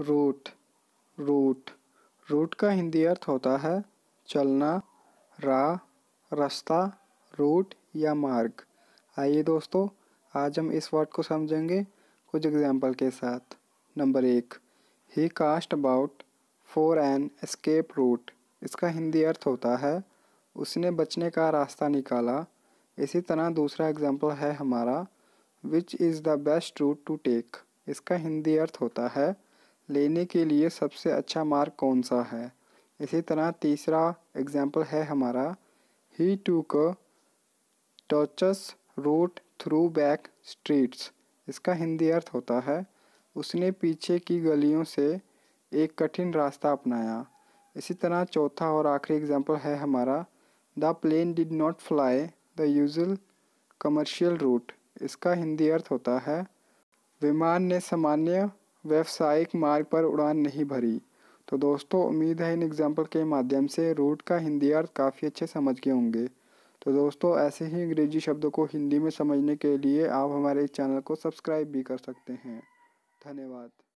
root root root का हिंदी अर्थ होता है चलना रा रास्ता रूट या मार्ग आइए दोस्तों आज हम इस वर्ड को समझेंगे कुछ एग्जाम्पल के साथ नंबर एक ही cast about for an escape route इसका हिंदी अर्थ होता है उसने बचने का रास्ता निकाला इसी तरह दूसरा एग्जाम्पल है हमारा which is the best route to take इसका हिंदी अर्थ होता है लेने के लिए सबसे अच्छा मार्ग कौन सा है इसी तरह तीसरा एग्जाम्पल है हमारा ही took tortuous route through back streets इसका हिंदी अर्थ होता है उसने पीछे की गलियों से एक कठिन रास्ता अपनाया इसी तरह चौथा और आखिरी एग्जाम्पल है हमारा the plane did not fly the usual commercial route इसका हिंदी अर्थ होता है विमान ने सामान्य व्यावसायिक मार्ग पर उड़ान नहीं भरी तो दोस्तों उम्मीद है इन एग्जाम्पल के माध्यम से रूट का हिंदी अर्थ काफ़ी अच्छे समझ गए होंगे तो दोस्तों ऐसे ही अंग्रेजी शब्दों को हिंदी में समझने के लिए आप हमारे इस चैनल को सब्सक्राइब भी कर सकते हैं धन्यवाद